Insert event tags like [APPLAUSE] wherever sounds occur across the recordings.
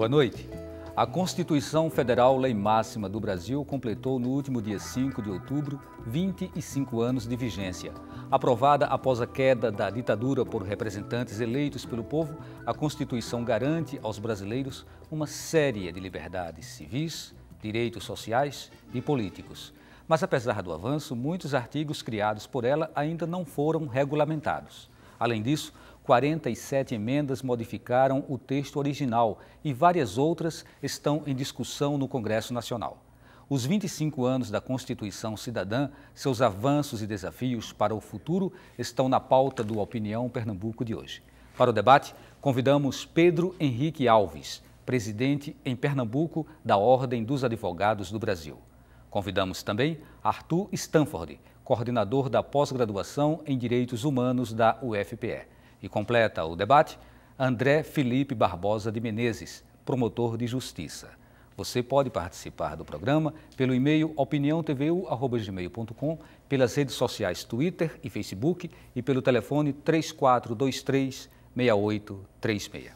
Boa noite. A Constituição Federal, lei máxima do Brasil, completou no último dia 5 de outubro 25 anos de vigência. Aprovada após a queda da ditadura por representantes eleitos pelo povo, a Constituição garante aos brasileiros uma série de liberdades civis, direitos sociais e políticos. Mas apesar do avanço, muitos artigos criados por ela ainda não foram regulamentados. Além disso, 47 emendas modificaram o texto original e várias outras estão em discussão no Congresso Nacional. Os 25 anos da Constituição Cidadã, seus avanços e desafios para o futuro estão na pauta do Opinião Pernambuco de hoje. Para o debate, convidamos Pedro Henrique Alves, presidente em Pernambuco da Ordem dos Advogados do Brasil. Convidamos também Arthur Stanford, coordenador da pós-graduação em Direitos Humanos da UFPE. E completa o debate André Felipe Barbosa de Menezes, promotor de justiça. Você pode participar do programa pelo e-mail opiniãotvu.com, pelas redes sociais Twitter e Facebook e pelo telefone 3423 6836.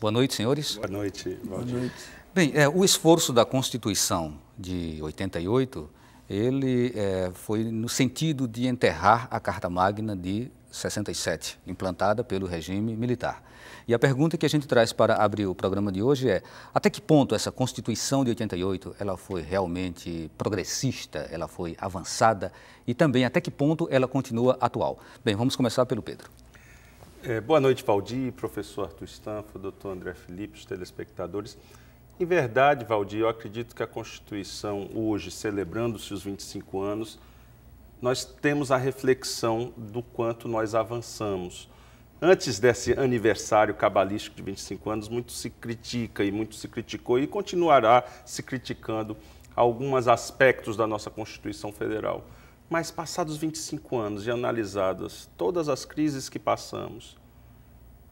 Boa noite, senhores. Boa noite. Boa noite. Bem, é, o esforço da Constituição de 88, ele é, foi no sentido de enterrar a Carta Magna de 67, implantada pelo regime militar. E a pergunta que a gente traz para abrir o programa de hoje é: até que ponto essa Constituição de 88 ela foi realmente progressista, ela foi avançada e também até que ponto ela continua atual? Bem, vamos começar pelo Pedro. É, boa noite, Valdir, professor Arthur Stanford, doutor André Felipe, os telespectadores. Em verdade, Valdir, eu acredito que a Constituição, hoje, celebrando-se os 25 anos, nós temos a reflexão do quanto nós avançamos. Antes desse aniversário cabalístico de 25 anos, muito se critica e muito se criticou e continuará se criticando alguns aspectos da nossa Constituição Federal. Mas passados 25 anos e analisadas todas as crises que passamos,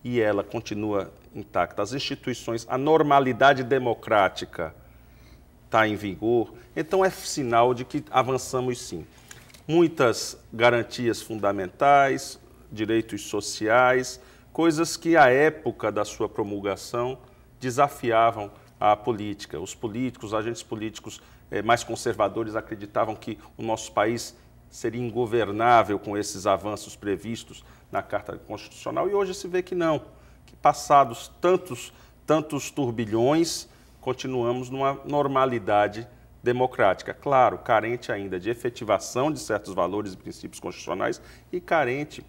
e ela continua intacta, as instituições, a normalidade democrática está em vigor, então é sinal de que avançamos sim muitas garantias fundamentais, direitos sociais, coisas que à época da sua promulgação desafiavam a política. Os políticos, os agentes políticos eh, mais conservadores acreditavam que o nosso país seria ingovernável com esses avanços previstos na Carta Constitucional e hoje se vê que não, que passados tantos tantos turbilhões, continuamos numa normalidade democrática, claro, carente ainda de efetivação de certos valores e princípios constitucionais e carente,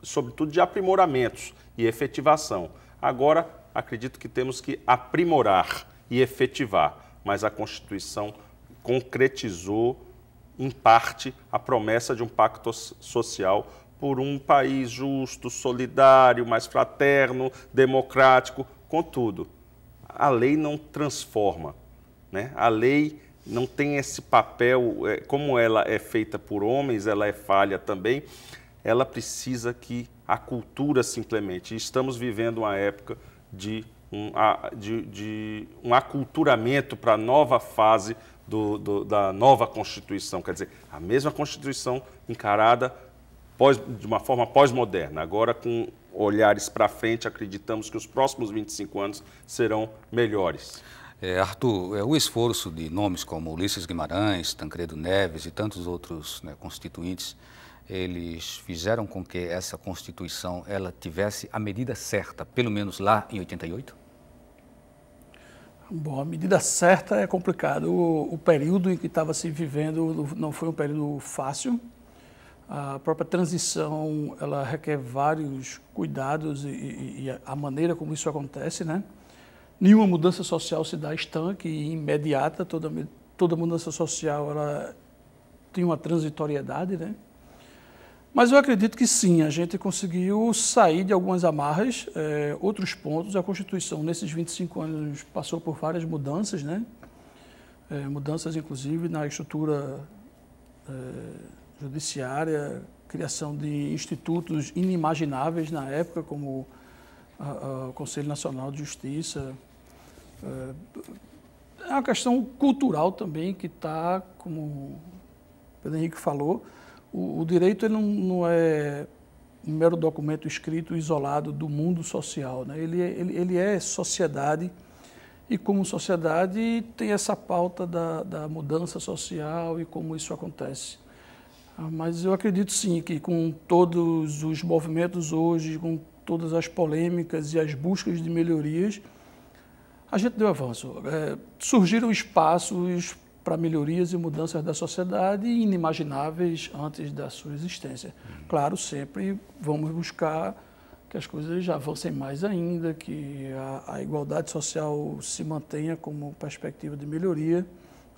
sobretudo, de aprimoramentos e efetivação. Agora, acredito que temos que aprimorar e efetivar, mas a Constituição concretizou, em parte, a promessa de um pacto social por um país justo, solidário, mais fraterno, democrático. Contudo, a lei não transforma. Né? A lei não tem esse papel, é, como ela é feita por homens, ela é falha também, ela precisa que a cultura simplesmente Estamos vivendo uma época de um, de, de um aculturamento para a nova fase do, do, da nova Constituição. Quer dizer, a mesma Constituição encarada pós, de uma forma pós-moderna. Agora, com olhares para frente, acreditamos que os próximos 25 anos serão melhores. É, Arthur, é, o esforço de nomes como Ulisses Guimarães, Tancredo Neves e tantos outros né, constituintes, eles fizeram com que essa Constituição ela tivesse a medida certa, pelo menos lá em 88? Bom, a medida certa é complicado. O, o período em que estava se vivendo não foi um período fácil. A própria transição, ela requer vários cuidados e, e, e a maneira como isso acontece, né? Nenhuma mudança social se dá estanque e imediata, toda, toda mudança social ela tem uma transitoriedade, né? Mas eu acredito que sim, a gente conseguiu sair de algumas amarras, é, outros pontos. A Constituição, nesses 25 anos, passou por várias mudanças, né? É, mudanças, inclusive, na estrutura é, judiciária, criação de institutos inimagináveis na época, como a, a, o Conselho Nacional de Justiça, é, é uma questão cultural também que está, como o Pedro Henrique falou, o, o direito ele não, não, é um mero documento escrito isolado do mundo social, né? ele, ele, ele é sociedade e como sociedade tem essa pauta da, da mudança social e como isso acontece. Ah, mas eu acredito sim que com todos os movimentos hoje, com todas as polêmicas e as buscas de melhorias, a gente deu avanço. É, surgiram espaços para melhorias e mudanças da sociedade inimagináveis antes da sua existência. Claro, sempre vamos buscar que as coisas avancem mais ainda, que a, a igualdade social se mantenha como perspectiva de melhoria,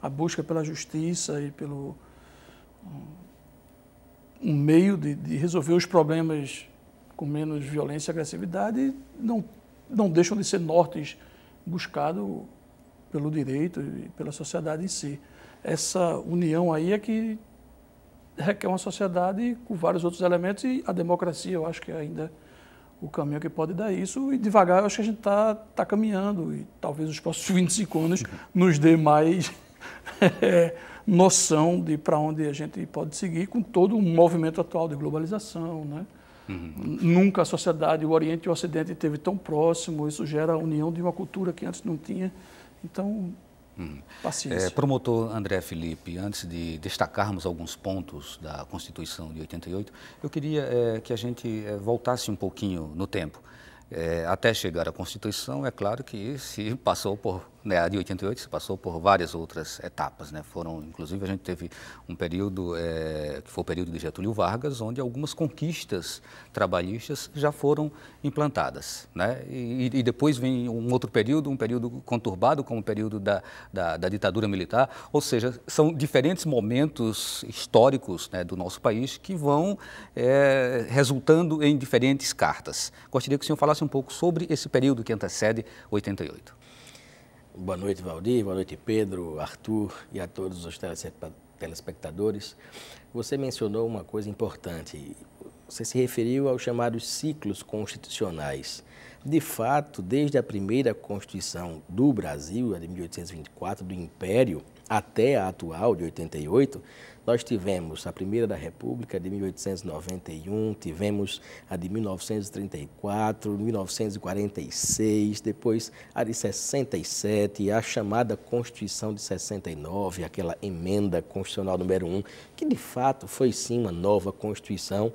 a busca pela justiça e pelo um meio de, de resolver os problemas com menos violência e agressividade não, não deixam de ser nortes buscado pelo direito e pela sociedade em si. Essa união aí é que requer uma sociedade com vários outros elementos e a democracia, eu acho que é ainda o caminho que pode dar isso. E devagar, eu acho que a gente está tá caminhando. E talvez os próximos 25 [LAUGHS] anos nos dê mais [LAUGHS] é, noção de para onde a gente pode seguir com todo o movimento atual de globalização, né? Uhum. Nunca a sociedade, o Oriente e o Ocidente esteve tão próximo, isso gera a união de uma cultura que antes não tinha. Então, paciência. É, promotor André Felipe, antes de destacarmos alguns pontos da Constituição de 88, eu queria é, que a gente é, voltasse um pouquinho no tempo. É, até chegar à Constituição, é claro que se passou por né, de 88 se passou por várias outras etapas, né? Foram, inclusive, a gente teve um período é, que foi o período de Getúlio Vargas, onde algumas conquistas trabalhistas já foram implantadas, né? E, e depois vem um outro período, um período conturbado, como o período da, da, da ditadura militar. Ou seja, são diferentes momentos históricos né, do nosso país que vão é, resultando em diferentes cartas. Gostaria que o senhor falasse um pouco sobre esse período que antecede 88. Boa noite, Valdir, boa noite, Pedro, Arthur e a todos os telespectadores. Você mencionou uma coisa importante. Você se referiu aos chamados ciclos constitucionais. De fato, desde a primeira Constituição do Brasil, a de 1824, do Império, até a atual, de 88, nós tivemos a Primeira da República de 1891, tivemos a de 1934, 1946, depois a de 67, a chamada Constituição de 69, aquela emenda constitucional número 1, que de fato foi sim uma nova Constituição,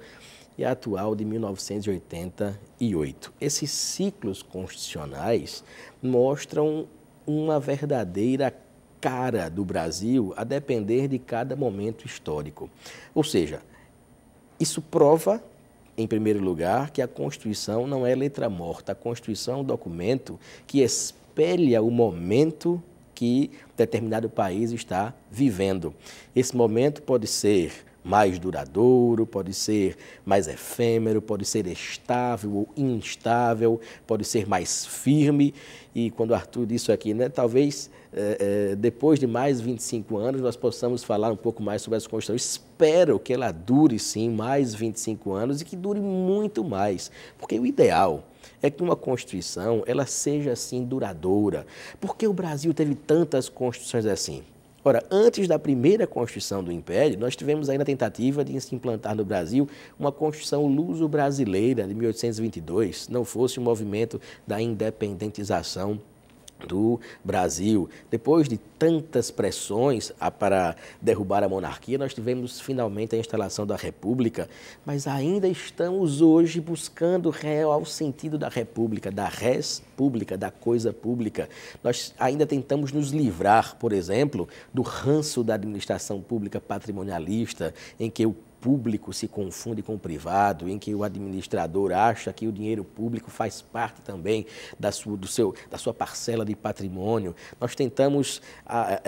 e a atual de 1988. Esses ciclos constitucionais mostram uma verdadeira cara do Brasil a depender de cada momento histórico. Ou seja, isso prova, em primeiro lugar, que a Constituição não é letra morta. A Constituição é um documento que espelha o momento que determinado país está vivendo. Esse momento pode ser mais duradouro, pode ser mais efêmero, pode ser estável ou instável, pode ser mais firme. E quando Arthur disse aqui, né, talvez é, é, depois de mais 25 anos, nós possamos falar um pouco mais sobre essa Constituição. Espero que ela dure, sim, mais 25 anos e que dure muito mais, porque o ideal é que uma Constituição ela seja, assim, duradoura. Porque o Brasil teve tantas Constituições assim? Ora, antes da primeira Constituição do Império, nós tivemos ainda a tentativa de se implantar no Brasil uma Constituição luso-brasileira de 1822, não fosse o movimento da independentização do Brasil. Depois de tantas pressões ah, para derrubar a monarquia, nós tivemos finalmente a instalação da República, mas ainda estamos hoje buscando real sentido da República, da res pública, da coisa pública. Nós ainda tentamos nos livrar, por exemplo, do ranço da administração pública patrimonialista, em que o público se confunde com o privado, em que o administrador acha que o dinheiro público faz parte também da sua, do seu, da sua parcela de patrimônio. Nós tentamos a, a,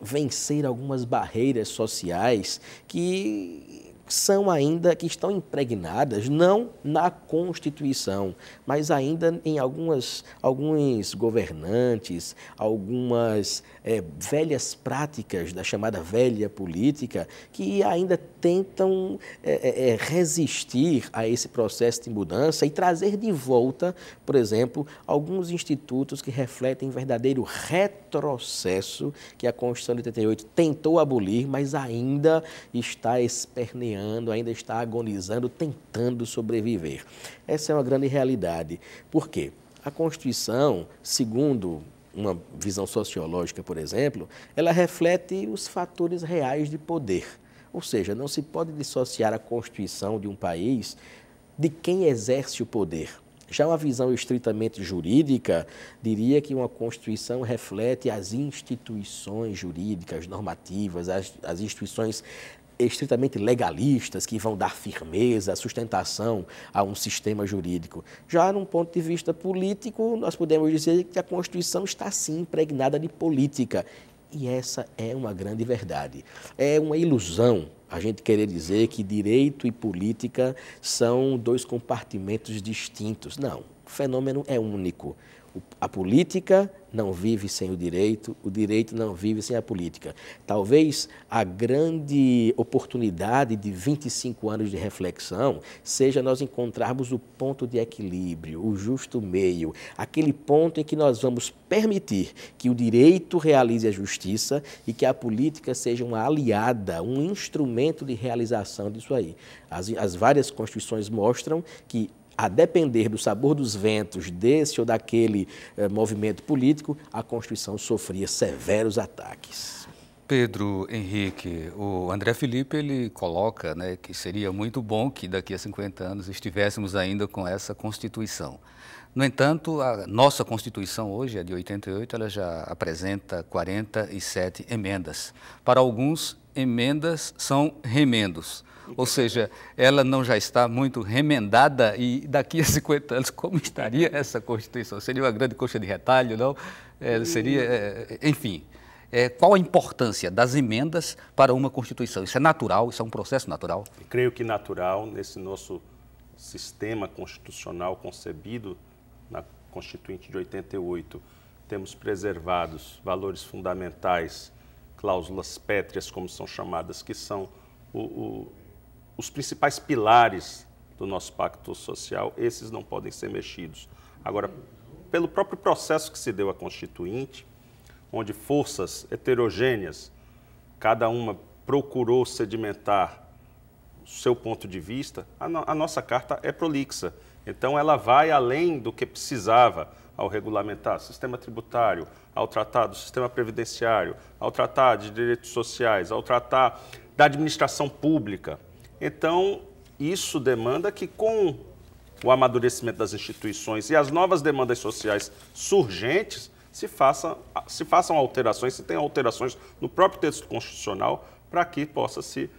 vencer algumas barreiras sociais que são ainda que estão impregnadas não na Constituição, mas ainda em algumas, alguns governantes, algumas é, velhas práticas da chamada velha política, que ainda tentam é, é, é, resistir a esse processo de mudança e trazer de volta, por exemplo, alguns institutos que refletem verdadeiro retrocesso que a Constituição de 88 tentou abolir, mas ainda está esperneando, ainda está agonizando, tentando sobreviver. Essa é uma grande realidade. Por quê? A Constituição, segundo uma visão sociológica, por exemplo, ela reflete os fatores reais de poder. Ou seja, não se pode dissociar a Constituição de um país de quem exerce o poder. Já uma visão estritamente jurídica diria que uma Constituição reflete as instituições jurídicas, normativas, as, as instituições estritamente legalistas que vão dar firmeza, sustentação a um sistema jurídico. Já num ponto de vista político, nós podemos dizer que a Constituição está sim impregnada de política. E essa é uma grande verdade. É uma ilusão a gente querer dizer que direito e política são dois compartimentos distintos. Não, o fenômeno é único. A política não vive sem o direito, o direito não vive sem a política. Talvez a grande oportunidade de 25 anos de reflexão seja nós encontrarmos o ponto de equilíbrio, o justo meio, aquele ponto em que nós vamos permitir que o direito realize a justiça e que a política seja uma aliada, um instrumento de realização disso aí. As, as várias constituições mostram que a depender do sabor dos ventos desse ou daquele eh, movimento político, a Constituição sofria severos ataques. Pedro Henrique, o André Felipe ele coloca né, que seria muito bom que daqui a 50 anos estivéssemos ainda com essa Constituição. No entanto, a nossa Constituição hoje, a de 88, ela já apresenta 47 emendas. Para alguns, emendas são remendos. Ou seja, ela não já está muito remendada e daqui a 50 anos, como estaria essa Constituição? Seria uma grande coxa de retalho, não? É, seria, é, enfim. É, qual a importância das emendas para uma Constituição? Isso é natural? Isso é um processo natural? Eu creio que natural nesse nosso sistema constitucional concebido na Constituinte de 88. Temos preservados valores fundamentais, cláusulas pétreas, como são chamadas, que são o, o os principais pilares do nosso pacto social, esses não podem ser mexidos. Agora, pelo próprio processo que se deu à Constituinte, onde forças heterogêneas, cada uma procurou sedimentar seu ponto de vista, a, no, a, nossa carta é prolixa. Então, ela vai além do que precisava ao regulamentar sistema tributário, ao tratar do sistema previdenciário, ao tratar de direitos sociais, ao tratar da administração pública. Então, isso demanda que com o amadurecimento das instituições e as novas demandas sociais surgentes, se, faça, se façam alterações, se tenham alterações no próprio texto constitucional para que possa se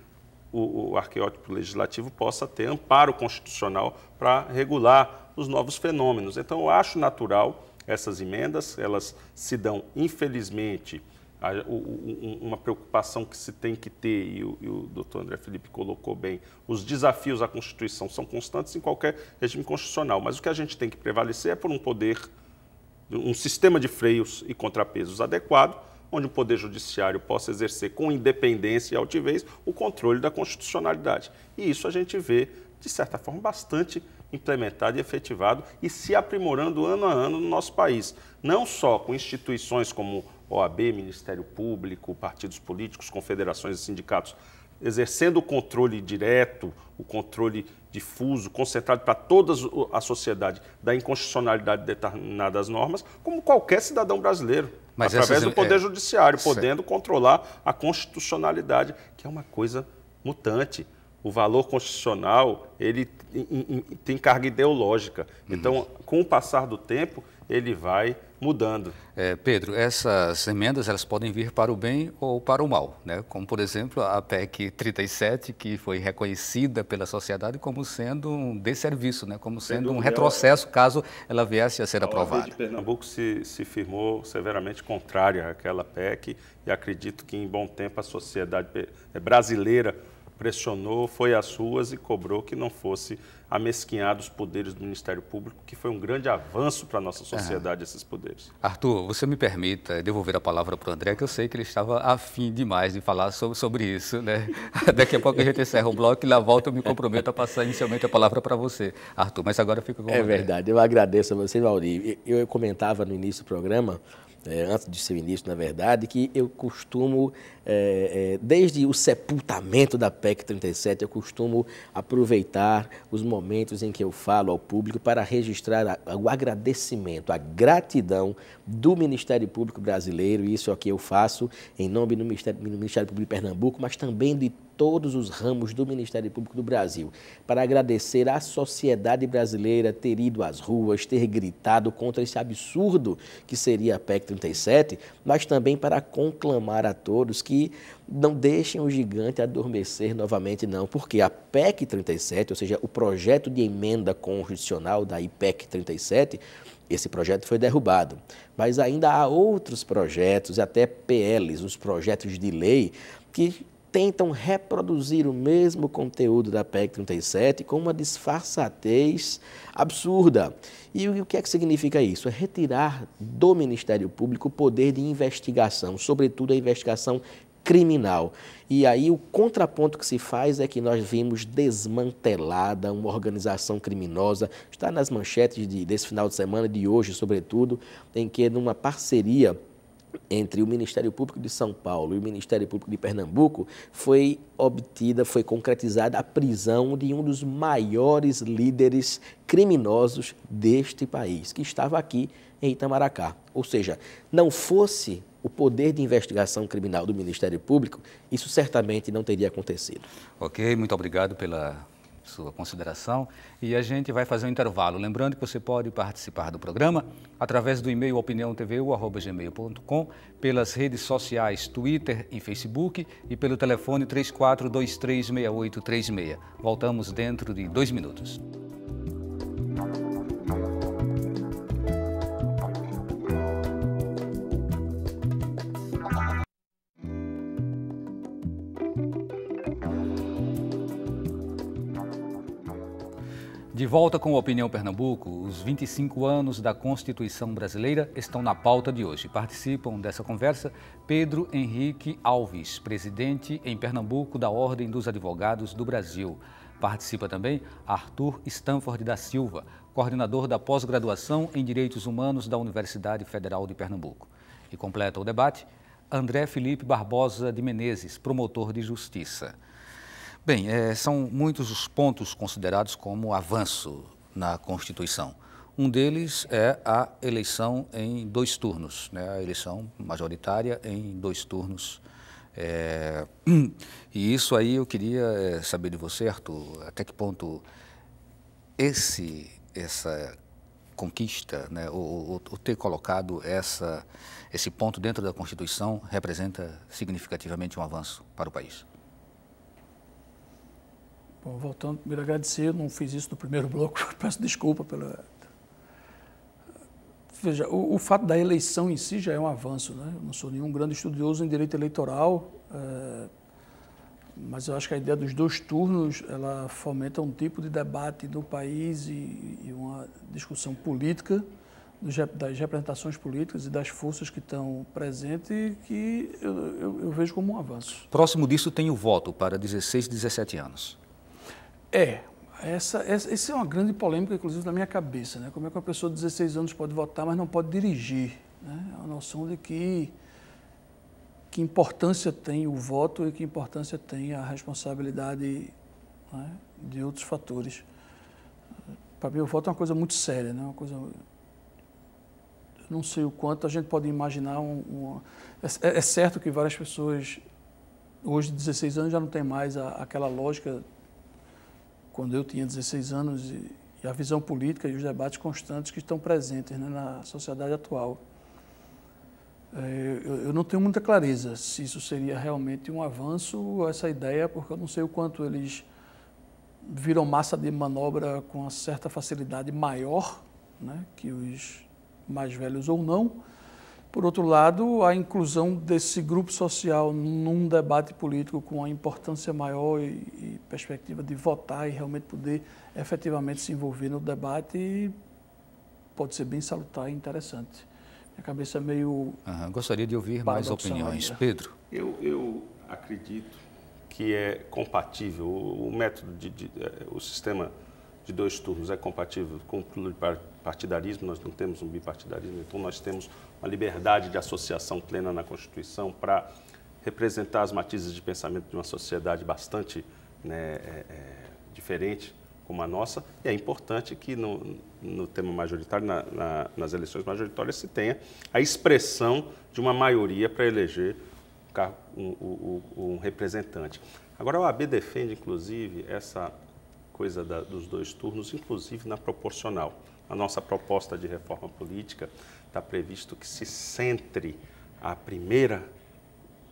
o, o arquétipo legislativo possa ter amparo constitucional para regular os novos fenômenos. Então, eu acho natural essas emendas, elas se dão, infelizmente, a, o, uma preocupação que se tem que ter, e o, e o doutor André Felipe colocou bem, os desafios à Constituição são constantes em qualquer regime constitucional, mas o que a gente tem que prevalecer é por um poder, um sistema de freios e contrapesos adequado, onde o Poder Judiciário possa exercer com independência e altivez o controle da constitucionalidade. E isso a gente vê, de certa forma, bastante implementado e efetivado e se aprimorando ano a ano no nosso país. Não só com instituições como OAB, Ministério Público, partidos políticos, confederações e sindicatos, exercendo o controle direto, o controle difuso, concentrado para toda a sociedade da inconstitucionalidade de determinadas normas, como qualquer cidadão brasileiro, Mas através essas... do Poder é... Judiciário, podendo certo. controlar a constitucionalidade, que é uma coisa mutante. O valor constitucional ele tem carga ideológica. Uhum. Então, com o passar do tempo, ele vai mudando. É, Pedro, essas emendas elas podem vir para o bem ou para o mal, né? como por exemplo a PEC 37, que foi reconhecida pela sociedade como sendo um desserviço, né? como sendo um retrocesso caso ela viesse a ser a aprovada. A de Pernambuco se, se firmou severamente contrária àquela PEC e acredito que em bom tempo a sociedade eh, brasileira pressionou, foi às ruas e cobrou que não fosse amesquinhado os poderes do Ministério Público, que foi um grande avanço para a nossa sociedade, ah. esses poderes. Arthur, você me permita devolver a palavra para o André, que eu sei que ele estava afim demais de falar sobre, sobre isso, né? [LAUGHS] Daqui a pouco a gente encerra o bloco e lá volta eu me comprometo a passar inicialmente a palavra para você, Arthur, mas agora fica com o É verdade, eu agradeço a você, Valdir. Eu comentava no início do programa é, antes de ser ministro, na verdade, que eu costumo, é, é, desde o sepultamento da PEC 37, eu costumo aproveitar os momentos em que eu falo ao público para registrar a, o agradecimento, a gratidão do Ministério Público Brasileiro, e isso é que eu faço em nome do Ministério, do Ministério Público de Pernambuco, mas também de todos os ramos do Ministério Público do Brasil para agradecer à sociedade brasileira ter ido às ruas, ter gritado contra esse absurdo que seria a PEC 37, mas também para conclamar a todos que não deixem o gigante adormecer novamente, não, porque a PEC 37, ou seja, o projeto de emenda constitucional da IPEC 37, esse projeto foi derrubado, mas ainda há outros projetos, até PLs, os projetos de lei, que tentam reproduzir o mesmo conteúdo da PEC 37 com uma disfarçatez absurda. E o que é que significa isso? É retirar do Ministério Público o poder de investigação, sobretudo a investigação criminal. E aí o contraponto que se faz é que nós vimos desmantelada uma organização criminosa, está nas manchetes de, desse final de semana, de hoje, sobretudo, em que numa parceria entre o Ministério Público de São Paulo e o Ministério Público de Pernambuco, foi obtida, foi concretizada a prisão de um dos maiores líderes criminosos deste país, que estava aqui em Itamaracá. Ou seja, não fosse o poder de investigação criminal do Ministério Público, isso certamente não teria acontecido. Ok, muito obrigado pela sua consideração e a gente vai fazer um intervalo. Lembrando que você pode participar do programa através do e-mail opiniãotvu.gmail.com, pelas redes sociais Twitter e Facebook e pelo telefone 34236836. Voltamos dentro de dois minutos. De volta com a Opinião Pernambuco, os 25 anos da Constituição Brasileira estão na pauta de hoje. Participam dessa conversa Pedro Henrique Alves, presidente em Pernambuco da Ordem dos Advogados do Brasil. Participa também Arthur Stanford da Silva, coordenador da pós-graduação em Direitos Humanos da Universidade Federal de Pernambuco. E completa o debate André Felipe Barbosa de Menezes, promotor de Justiça. Bem, é, são muitos os pontos considerados como avanço na Constituição. Um deles é a eleição em dois turnos, né? a eleição majoritária em dois turnos. É, [CLEARS THROAT] e isso aí eu queria é, saber de você, Arthur, até que ponto esse, essa conquista, né, ou, ter colocado essa, esse ponto dentro da Constituição representa significativamente um avanço para o país? Bom, voltando, primeiro agradecer, não fiz isso no primeiro [LAUGHS] bloco, peço desculpa pelo. Veja, o, o, fato da eleição em si já é um avanço, né? Eu não sou nenhum grande estudioso em direito eleitoral, é... mas eu acho que a ideia dos dois turnos ela fomenta um tipo de debate no país e, e uma discussão política das representações políticas e das forças que estão presentes, que eu, eu, eu, vejo como um avanço. Próximo disso tem o voto para 16 e 17 anos. É, essa, essa, essa é uma grande polêmica, inclusive, na minha cabeça. Né? Como é que uma pessoa de 16 anos pode votar, mas não pode dirigir? Né? É a noção de que, que importância tem o voto e que importância tem a responsabilidade né, de outros fatores. Para mim, o voto é uma coisa muito séria, né? uma coisa não sei o quanto a gente pode imaginar. É, é, certo que várias pessoas, hoje de 16 anos, já não tem mais a, aquela lógica quando eu tinha 16 anos, e, e a visão política e os debates constantes que estão presentes né, na sociedade atual. É, eu, eu, não tenho muita clareza se isso seria realmente um avanço ou essa ideia, porque eu não sei o quanto eles viram massa de manobra com uma certa facilidade maior né, que os mais velhos ou não, por outro lado, a inclusão desse grupo social num debate político com a importância maior e, perspectiva de votar e realmente poder efetivamente se envolver no debate pode ser bem salutar e interessante. Minha cabeça é meio. Uhum. Gostaria de ouvir mais opiniões. Ainda. Pedro? Eu, eu acredito que é compatível, o, método, de, de, é, o sistema de dois turnos é compatível com o pluripartidário partidarismo, nós não temos um bipartidarismo, então nós temos uma liberdade de associação plena na Constituição para representar as matizes de pensamento de uma sociedade bastante né, é, é, diferente como a nossa. E é importante que no, no tema majoritário, na, na, nas eleições majoritárias, se tenha a expressão de uma maioria para eleger um, um, um, representante. Agora, a OAB defende, inclusive, essa coisa da, dos dois turnos, inclusive na proporcional a nossa proposta de reforma política está previsto que se centre a primeira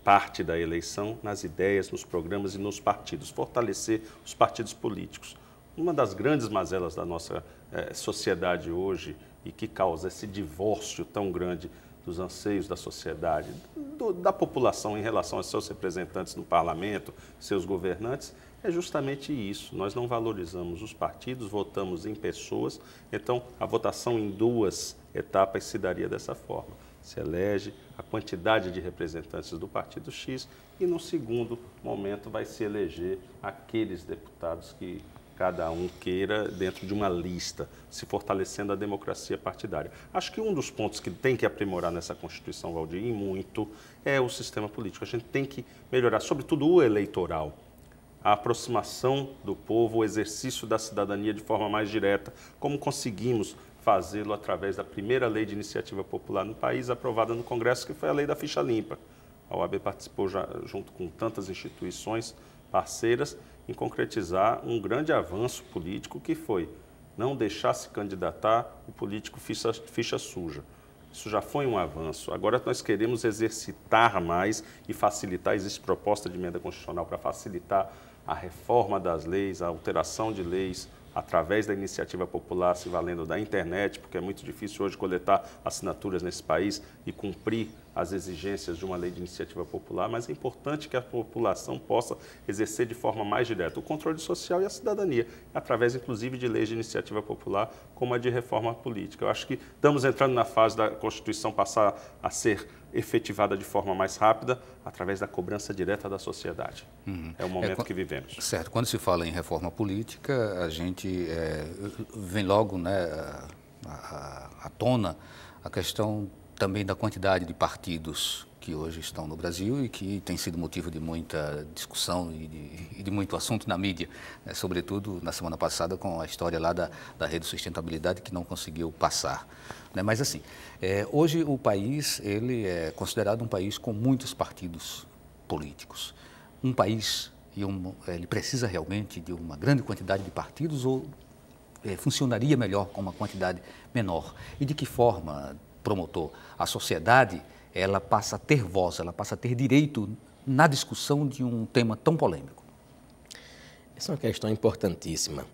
parte da eleição nas ideias, nos programas e nos partidos, fortalecer os partidos políticos. Uma das grandes mazelas da nossa eh, sociedade hoje e que causa esse divórcio tão grande dos anseios da sociedade, do, da população em relação aos seus representantes no parlamento, seus governantes, é justamente isso. Nós não valorizamos os partidos, votamos em pessoas, então a votação em duas etapas se daria dessa forma. Se elege a quantidade de representantes do partido X e, no segundo momento, vai se eleger aqueles deputados que cada um queira dentro de uma lista, se fortalecendo a democracia partidária. Acho que um dos pontos que tem que aprimorar nessa Constituição, Valdir, e muito, é o sistema político. A gente tem que melhorar, sobretudo o eleitoral a aproximação do povo, o exercício da cidadania de forma mais direta, como conseguimos fazê-lo através da primeira lei de iniciativa popular no país, aprovada no Congresso, que foi a lei da ficha limpa. A OAB participou já, junto com tantas instituições parceiras em concretizar um grande avanço político que foi não deixar se candidatar o político ficha, ficha suja. Isso já foi um avanço. Agora nós queremos exercitar mais e facilitar. Existe proposta de emenda constitucional para facilitar a reforma das leis, a alteração de leis através da iniciativa popular, se valendo da internet, porque é muito difícil hoje coletar assinaturas nesse país e cumprir as exigências de uma lei de iniciativa popular, mas é importante que a população possa exercer de forma mais direta o controle social e a cidadania, através inclusive de leis de iniciativa popular, como a de reforma política. Eu acho que estamos entrando na fase da Constituição passar a ser efetivada de forma mais rápida, através da cobrança direta da sociedade. Uhum. É o é momento é, que vivemos. Certo. Quando se fala em reforma política, a gente é, vem logo né, à, à tona a questão também da quantidade de partidos que hoje estão no Brasil e que tem sido motivo de muita discussão e de, e de muito assunto na mídia, né? sobretudo na semana passada com a história lá da, da rede de sustentabilidade que não conseguiu passar. Né? Mas assim, é, hoje o país ele é considerado um país com muitos partidos políticos. Um país um, ele precisa realmente de uma grande quantidade de partidos ou é, funcionaria melhor com uma quantidade menor? E de que forma promotor, a sociedade ela passa a ter voz, ela passa a ter direito na discussão de um tema tão polêmico? Essa é uma questão importantíssima.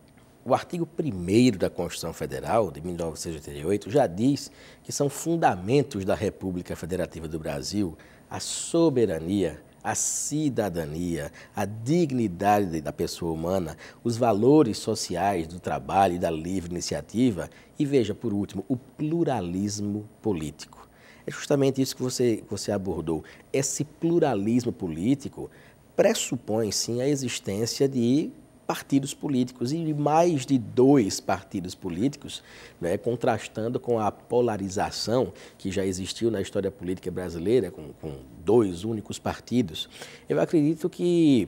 O artigo 1 da Constituição Federal de 1988 já diz que são fundamentos da República Federativa do Brasil a soberania, a cidadania, a dignidade da pessoa humana, os valores sociais do trabalho e da livre iniciativa e, veja, por último, o pluralismo político. É justamente isso que você, que você abordou. Esse pluralismo político pressupõe, sim, a existência de partidos políticos e mais de dois partidos políticos, né, contrastando com a polarização que já existiu na história política brasileira, com, com dois únicos partidos. Eu acredito que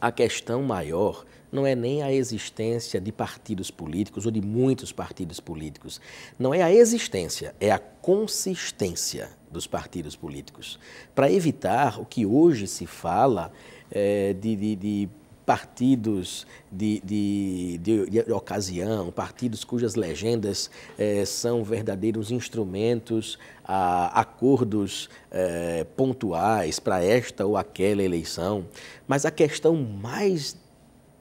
a questão maior não é nem a existência de partidos políticos ou de muitos partidos políticos. Não é a existência, é a consistência dos partidos políticos. Para evitar o que hoje se fala é, de, de, de partidos de, de, de, de ocasião, partidos cujas legendas eh, são verdadeiros instrumentos a acordos eh, pontuais para esta ou aquela eleição. Mas a questão mais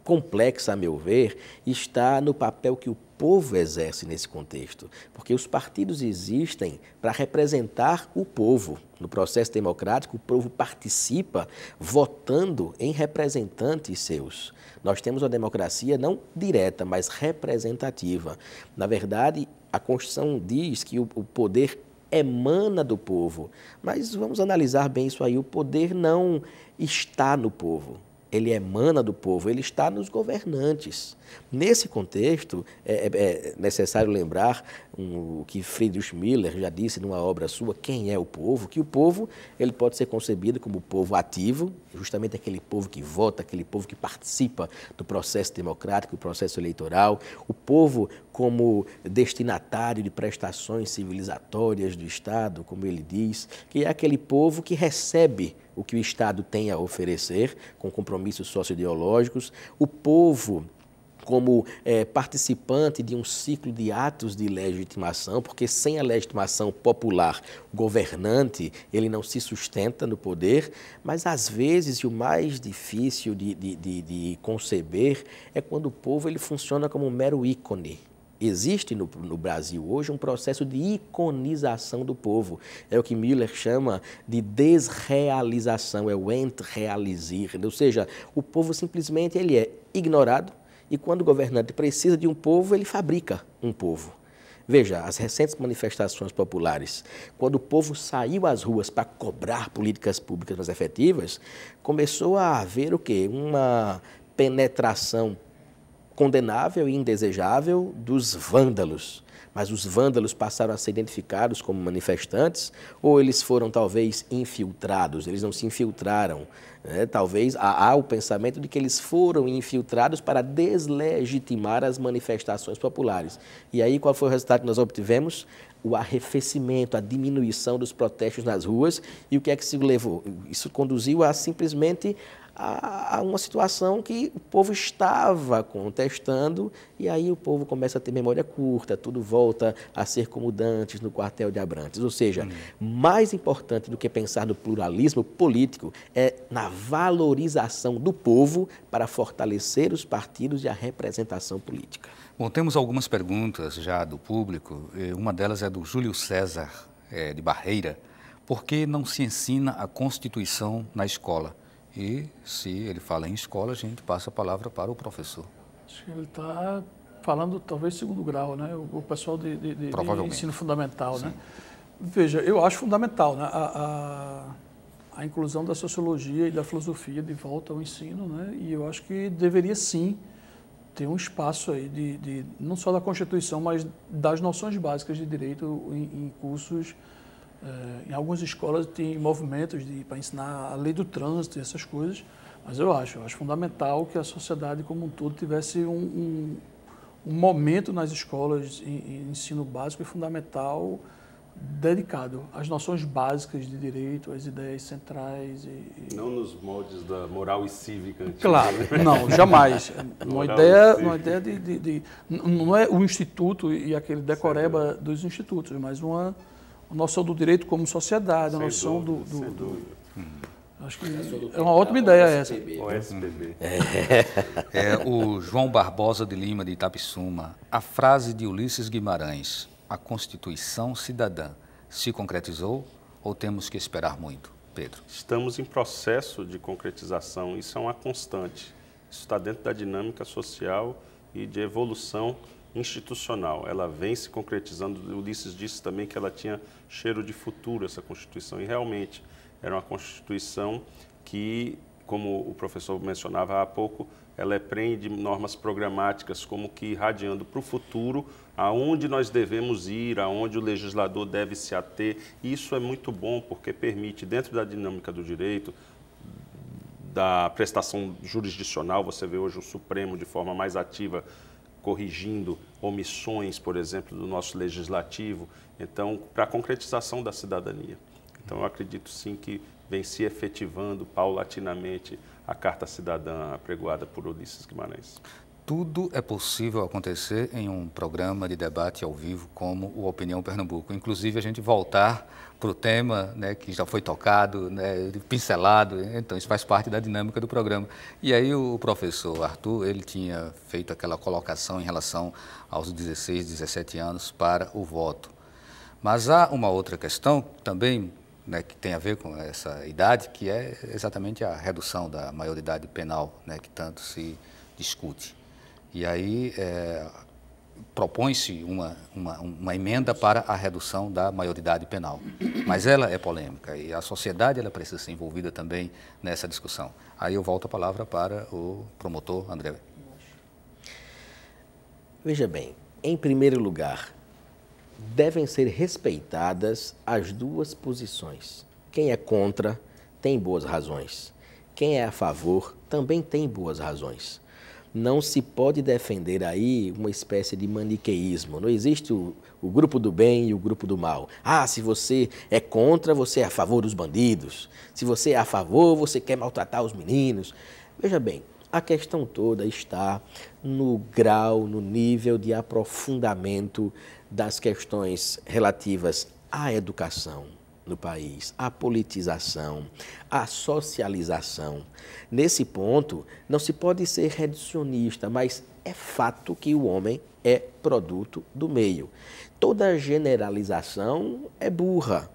complexa, a meu ver, está no papel que o povo exerce nesse contexto, porque os partidos existem para representar o povo. No processo democrático, o povo participa votando em representantes seus. Nós temos uma democracia não direta, mas representativa. Na verdade, a Constituição diz que o poder emana do povo, mas vamos analisar bem isso aí. O poder não está no povo ele emana do povo, ele está nos governantes. Nesse contexto, é, é, é necessário lembrar um, o que Friedrich Miller já disse numa obra sua, Quem é o Povo? Que o povo ele pode ser concebido como povo ativo, justamente aquele povo que vota, aquele povo que participa do processo democrático, do processo eleitoral, o povo como destinatário de prestações civilizatórias do Estado, como ele diz, que é aquele povo que recebe o que o Estado tem a oferecer, com compromissos socioideológicos, o povo como é, participante de um ciclo de atos de legitimação, porque sem a legitimação popular, o governante ele não se sustenta no poder, mas às vezes e o mais difícil de, de, de, de conceber é quando o povo ele funciona como um mero ícone, existe no, no, Brasil hoje um processo de iconização do povo. É o que Miller chama de desrealização, é o entrealizir, ou seja, o povo simplesmente ele é ignorado e quando o governante precisa de um povo, ele fabrica um povo. Veja, as recentes manifestações populares, quando o povo saiu às ruas para cobrar políticas públicas mais efetivas, começou a haver o quê? Uma penetração condenável e indesejável dos vândalos. Mas os vândalos passaram a ser identificados como manifestantes ou eles foram talvez infiltrados? Eles não se infiltraram. Né? Talvez há, o pensamento de que eles foram infiltrados para deslegitimar as manifestações populares. E aí qual foi o resultado que nós obtivemos? O arrefecimento, a diminuição dos protestos nas ruas e o que é que se levou? Isso conduziu a simplesmente a, a, uma situação que o povo estava contestando, e aí o povo começa a ter memória curta, tudo volta a ser como dantes no quartel de Abrantes. Ou seja, hum. mais importante do que pensar no pluralismo político é na valorização do povo para fortalecer os partidos e a representação política. Bom, temos algumas perguntas já do público. Eh, uma delas é do Júlio César é, de Barreira. Por que não se ensina a Constituição na escola? E se ele fala em escola, a gente passa a palavra para o professor. Acho que ele está falando talvez segundo grau, né? O, pessoal de, de, de, de ensino fundamental, né? Veja, eu acho fundamental né? A, a, a, inclusão da sociologia e da filosofia de volta ao ensino, né? E eu acho que deveria sim ter um espaço aí de, de não só da Constituição, mas das noções básicas de direito em, em cursos eh, em algumas escolas tem movimentos para ensinar a lei do trânsito e essas coisas, mas eu acho, eu acho fundamental que a sociedade como um todo tivesse um, um, um momento nas escolas em, em ensino básico e fundamental dedicado às noções básicas de direito, às ideias centrais. E, e... Não nos moldes da moral e cívica. Antiga. Claro, né? não, jamais. [LAUGHS] uma ideia, uma ideia de, de, de, Não é o instituto e aquele decoreba certo. dos institutos, mas uma a noção do direito como sociedade, a noção do. do, do hum. acho que é, é uma ótima ideia essa. OSPB. É. é, o João Barbosa de Lima, de Itapissuma, a frase de Ulisses Guimarães, a Constituição Cidadã, se concretizou ou temos que esperar muito, Pedro? Estamos em processo de concretização, isso é uma constante. Isso está dentro da dinâmica social e de evolução institucional, ela vem se concretizando. Ulisses disse também que ela tinha cheiro de futuro, essa Constituição, e realmente era uma Constituição que, como o professor mencionava há pouco, ela é prende normas programáticas como que irradiando para o futuro aonde nós devemos ir, aonde o legislador deve se ater. E isso é muito bom porque permite, dentro da dinâmica do direito, da prestação jurisdicional, você vê hoje o Supremo de forma mais ativa corrigindo omissões, por exemplo, do nosso legislativo, então, para a concretização da cidadania. Então, eu acredito sim que vem se efetivando paulatinamente a Carta Cidadã apregoada por Ulisses Guimarães tudo é possível acontecer em um programa de debate ao vivo como o Opinião Pernambuco. Inclusive, a gente voltar para o tema né, que já foi tocado, né, pincelado, então isso faz parte da dinâmica do programa. E aí o professor Arthur, ele tinha feito aquela colocação em relação aos 16, 17 anos para o voto. Mas há uma outra questão também né, que tem a ver com essa idade, que é exatamente a redução da maioridade penal, né, que tanto se discute. E aí é, propõe-se uma, uma, uma, emenda para a redução da maioridade penal. Mas ela é polêmica e a sociedade ela precisa ser envolvida também nessa discussão. Aí eu volto a palavra para o promotor André. Veja bem, em primeiro lugar, devem ser respeitadas as duas posições. Quem é contra tem boas razões. Quem é a favor também tem boas razões não se pode defender aí uma espécie de maniqueísmo. Não existe o, o, grupo do bem e o grupo do mal. Ah, se você é contra, você é a favor dos bandidos. Se você é a favor, você quer maltratar os meninos. Veja bem, a questão toda está no grau, no nível de aprofundamento das questões relativas à educação no país, a politização, a socialização. Nesse ponto, não se pode ser reducionista, mas é fato que o homem é produto do meio. Toda generalização é burra.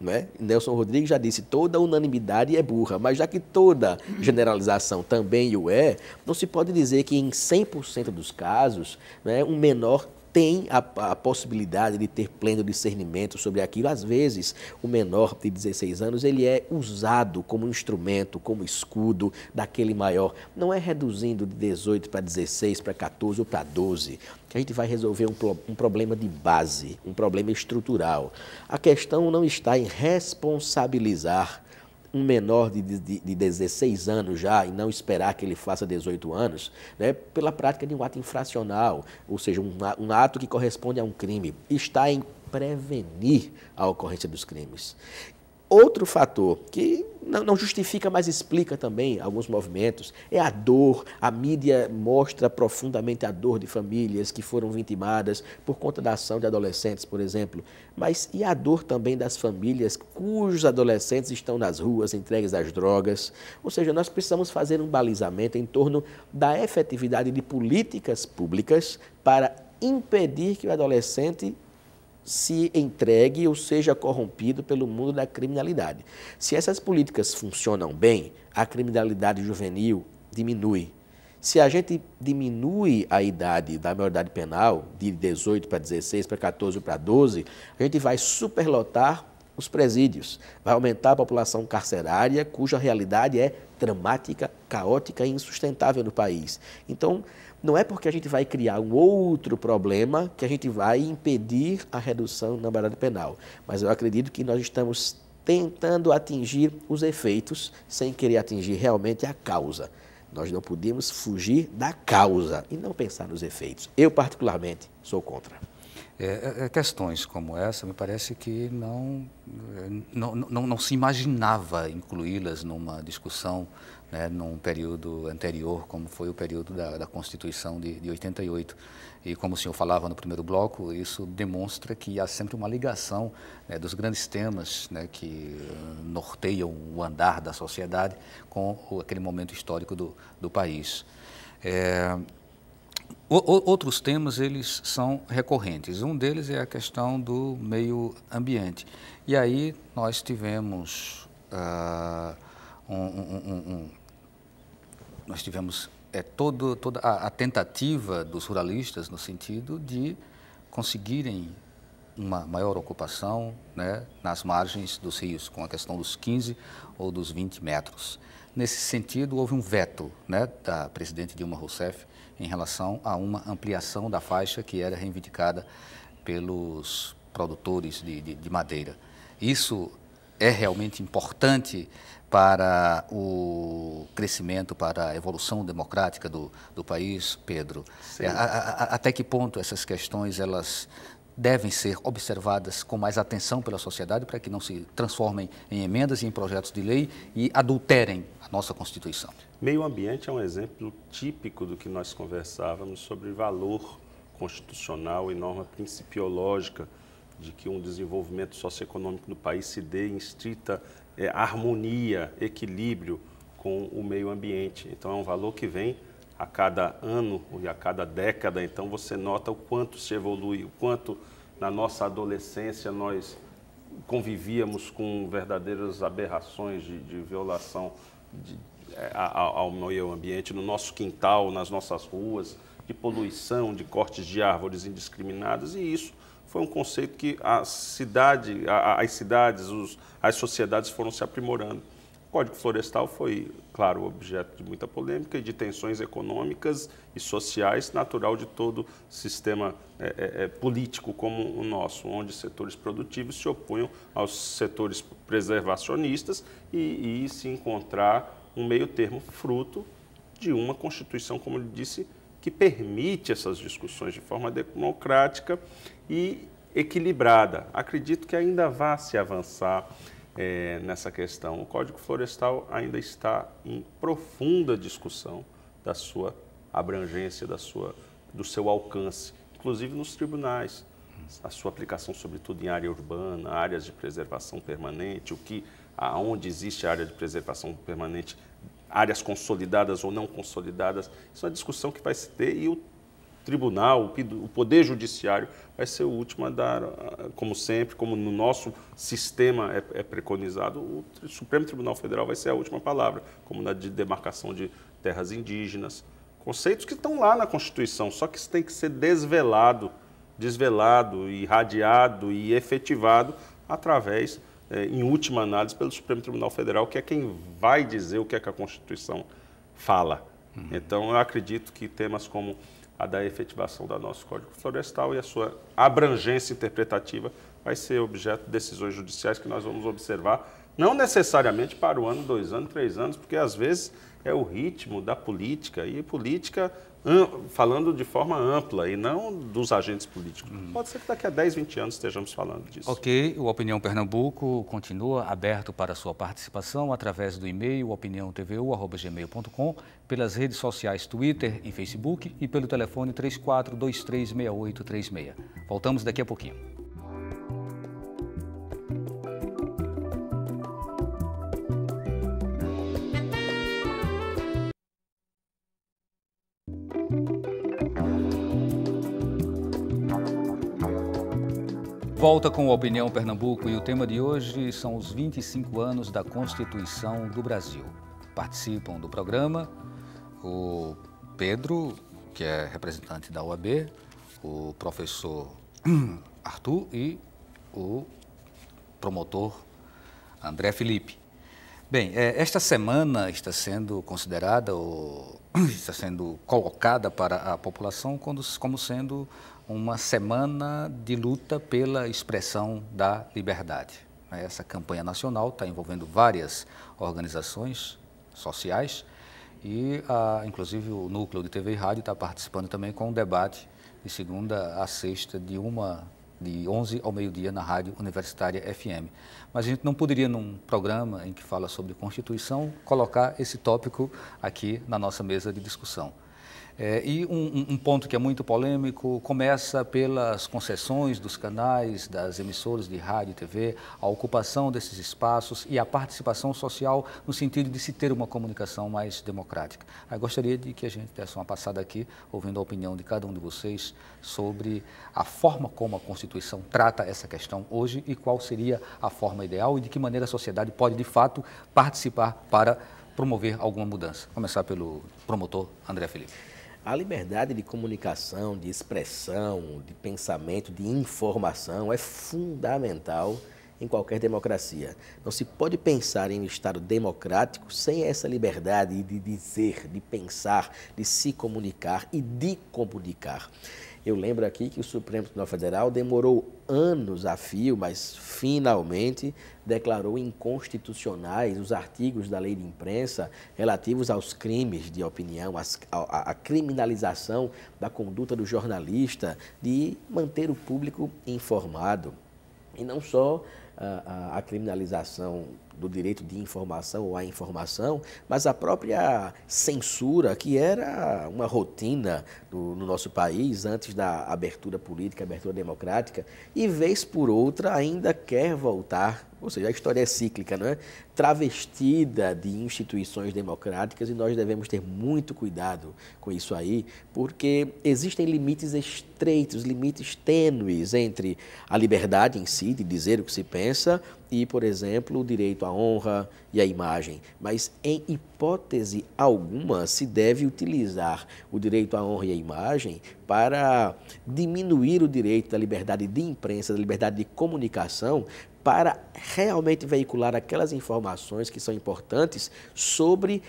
Né? Nelson Rodrigues já disse: toda unanimidade é burra, mas já que toda generalização também o é, não se pode dizer que em 100% dos casos é um menor tem a, a, possibilidade de ter pleno discernimento sobre aquilo. Às vezes, o menor de 16 anos ele é usado como instrumento, como escudo daquele maior. Não é reduzindo de 18 para 16, para 14 ou para 12 que a gente vai resolver um, um problema de base, um problema estrutural. A questão não está em responsabilizar um menor de, de, de 16 anos já e não esperar que ele faça 18 anos, né, pela prática de um ato infracional, ou seja, um, um ato que corresponde a um crime, está em prevenir a ocorrência dos crimes. Outro fator que não, não, justifica, mas explica também alguns movimentos. É a dor, a mídia mostra profundamente a dor de famílias que foram vitimadas por conta da ação de adolescentes, por exemplo. Mas e a dor também das famílias cujos adolescentes estão nas ruas entregues às drogas? Ou seja, nós precisamos fazer um balizamento em torno da efetividade de políticas públicas para impedir que o adolescente se entregue ou seja corrompido pelo mundo da criminalidade. Se essas políticas funcionam bem, a criminalidade juvenil diminui. Se a gente diminui a idade da maioridade penal, de 18 para 16, para 14 para 12, a gente vai superlotar os presídios, vai aumentar a população carcerária, cuja realidade é dramática, caótica e insustentável no país. Então, não é porque a gente vai criar um outro problema que a gente vai impedir a redução na moralidade penal. Mas eu acredito que nós estamos tentando atingir os efeitos sem querer atingir realmente a causa. Nós não podemos fugir da causa e não pensar nos efeitos. Eu, particularmente, sou contra. É, é, é questões como essa, me parece que não, é, não, não, não se imaginava incluí-las numa discussão né, num período anterior, como foi o período da, da Constituição de, de 88. E como o senhor falava no primeiro bloco, isso demonstra que há sempre uma ligação né, dos grandes temas né, que eh, norteiam o andar da sociedade com aquele momento histórico do, do país. É, outros temas eles são recorrentes. Um deles é a questão do meio ambiente. E aí nós tivemos uh, um, um, um, nós tivemos é, todo, toda a, a, tentativa dos ruralistas no sentido de conseguirem uma maior ocupação né, nas margens dos rios, com a questão dos 15 ou dos 20 metros. Nesse sentido, houve um veto né, da presidente Dilma Rousseff em relação a uma ampliação da faixa que era reivindicada pelos produtores de, de, de madeira. Isso é realmente importante para o crescimento, para a evolução democrática do, do país, Pedro? É, a, a, até que ponto essas questões elas devem ser observadas com mais atenção pela sociedade para que não se transformem em emendas e em projetos de lei e adulterem a nossa Constituição? Meio ambiente é um exemplo típico do que nós conversávamos sobre valor constitucional e norma principiológica de que um desenvolvimento socioeconômico do país se dê em estrita é, harmonia, equilíbrio com o meio ambiente. Então é um valor que vem a cada ano e a cada década. Então você nota o quanto se evolui, o quanto na nossa adolescência nós convivíamos com verdadeiras aberrações de, de violação de, é, ao meio ambiente, no nosso quintal, nas nossas ruas, de poluição, de cortes de árvores indiscriminadas, e isso foi um conceito que a cidade, a, as cidades, os, as sociedades foram se aprimorando. O Código Florestal foi, claro, objeto de muita polêmica e de tensões econômicas e sociais, natural de todo sistema é, é, é político como o nosso, onde setores produtivos se opunham aos setores preservacionistas e, e se encontrar um meio termo fruto de uma Constituição, como ele disse, que permite essas discussões de forma democrática e equilibrada. Acredito que ainda vá se avançar é, nessa questão. O Código Florestal ainda está em profunda discussão da sua abrangência, da sua, do seu alcance, inclusive nos tribunais. A sua aplicação, sobretudo, em área urbana, áreas de preservação permanente, o que aonde existe área de preservação permanente áreas consolidadas ou não consolidadas. Isso é uma discussão que vai se ter e o tribunal, o poder judiciário vai ser o último a dar, ah, como sempre, como no nosso sistema é, é preconizado, o Supremo Tribunal Federal vai ser a última palavra, como na de demarcação de terras indígenas. Conceitos que estão lá na Constituição, só que isso tem que ser desvelado, desvelado, irradiado e efetivado através é, em última análise, pelo Supremo Tribunal Federal, que é quem vai dizer o que é que a Constituição fala. Uhum. Então, eu acredito que temas como a da efetivação do nosso Código Florestal e a sua abrangência interpretativa vai ser objeto de decisões judiciais que nós vamos observar, não necessariamente para o ano, dois anos, três anos, porque às vezes é o ritmo da política. E política falando de forma ampla e não dos agentes políticos. Hum. Pode ser que daqui a 10, 20 anos estejamos falando disso. Ok, o Opinião Pernambuco continua aberto para sua participação através do e-mail opiniãotvu.gmail.com, pelas redes sociais Twitter e Facebook e pelo telefone 34236836. Voltamos daqui a pouquinho. Volta com a Opinião Pernambuco e o tema de hoje são os 25 anos da Constituição do Brasil. Participam do programa o Pedro, que é representante da OAB, o professor [CLEARS THROAT] Arthur e o promotor André Felipe. Bem, é, esta semana está sendo considerada ou [CLEARS THROAT] está sendo colocada para a população como sendo uma semana de luta pela expressão da liberdade. Essa campanha nacional está envolvendo várias organizações sociais e, ah, inclusive, o núcleo de TV e rádio está participando também com um debate de segunda a sexta, de uma de 11 ao meio-dia na Rádio Universitária FM. Mas a gente não poderia, num programa em que fala sobre Constituição, colocar esse tópico aqui na nossa mesa de discussão. É, e um, um, ponto que é muito polêmico começa pelas concessões dos canais, das emissoras de rádio e TV, a ocupação desses espaços e a participação social no sentido de se ter uma comunicação mais democrática. Eu gostaria de que a gente desse uma passada aqui, ouvindo a opinião de cada um de vocês sobre a forma como a Constituição trata essa questão hoje e qual seria a forma ideal e de que maneira a sociedade pode, de fato, participar para promover alguma mudança. Vou começar pelo promotor André Felipe a liberdade de comunicação, de expressão, de pensamento, de informação é fundamental em qualquer democracia. Não se pode pensar em um Estado democrático sem essa liberdade de dizer, de pensar, de se comunicar e de comunicar. Eu lembro aqui que o Supremo Tribunal Federal demorou anos a fio, mas finalmente declarou inconstitucionais os artigos da lei de imprensa relativos aos crimes de opinião, à criminalização da conduta do jornalista de manter o público informado. E não só a, ah, a, ah, a criminalização do direito de informação ou à informação, mas a própria censura, que era uma rotina do, no nosso país antes da abertura política, abertura democrática, e vez por outra ainda quer voltar, ou seja, a história é cíclica, né? travestida de instituições democráticas, e nós devemos ter muito cuidado com isso aí, porque existem limites estreitos, limites tênues entre a liberdade em si de dizer o que se pensa e, por exemplo, o direito à honra e à imagem. Mas, em hipótese alguma, se deve utilizar o direito à honra e à imagem para diminuir o direito da liberdade de imprensa, da liberdade de comunicação, para realmente veicular aquelas informações que são importantes sobre